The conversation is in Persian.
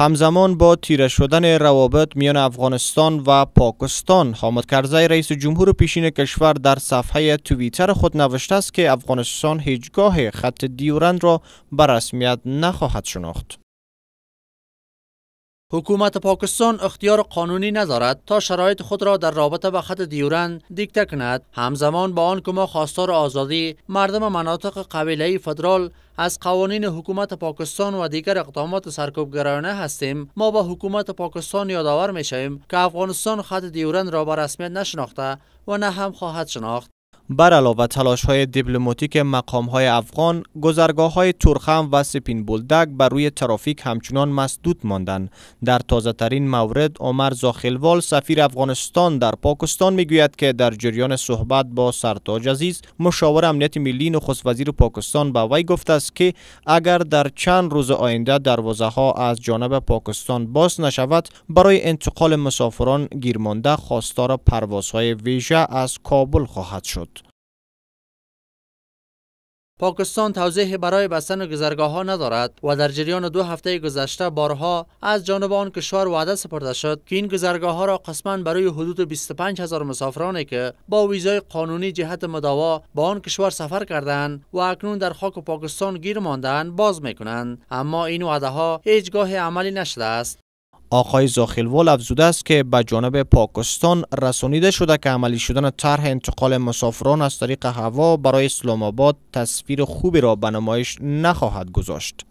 همزمان با تیره شدن روابط میان افغانستان و پاکستان حامد کرزی رئیس جمهور پیشین کشور در صفحه توییتر خود نوشته است که افغانستان هیچگاه خط دیورند را به رسمیت نخواهد شناخت حکومت پاکستان اختیار قانونی ندارد تا شرایط خود را در رابطه به خط دیورند دیکته کند همزمان با آن که ما خواستار آزادی مردم مناطق قبیله فدرال از قوانین حکومت پاکستان و دیگر اقدامات سرکوبگرایانه هستیم ما با حکومت پاکستان یادآور می شویم که افغانستان خط دیورند را به رسمیت نشناخته و نه هم خواهد شناخت بر علاوه تلاش های دیپلماتیک مقام های افغان گذرگاه های تورخم و سپین بولدک بر روی ترافیک همچنان مسدود ماندند در تازه ترین مورد عمر زاخلوال سفیر افغانستان در پاکستان میگوید که در جریان صحبت با سرتاج عزیز مشاور امنیت ملی نخست وزیر پاکستان به وی گفته است که اگر در چند روز آینده دروازه ها از جانب پاکستان باز نشود برای انتقال مسافران گیرمانده خواستار پروازهای ویژه از کابل خواهد شد پاکستان توضیح برای بستن گذرگاه ها ندارد و در جریان دو هفته گذشته بارها از جانب آن کشور وعده سپرده شد که این گذرگاه ها را قسمان برای حدود 25 هزار مسافرانی که با ویزای قانونی جهت مداوا با آن کشور سفر کردند و اکنون در خاک پاکستان گیر ماندن باز می کنند اما این وعده ها هیچگاه عملی نشده است آقای زاخیلوال افزوده است که به جانب پاکستان رسانیده شده که عملی شدن طرح انتقال مسافران از طریق هوا برای اسلام آباد تصویر خوبی را به نمایش نخواهد گذاشت.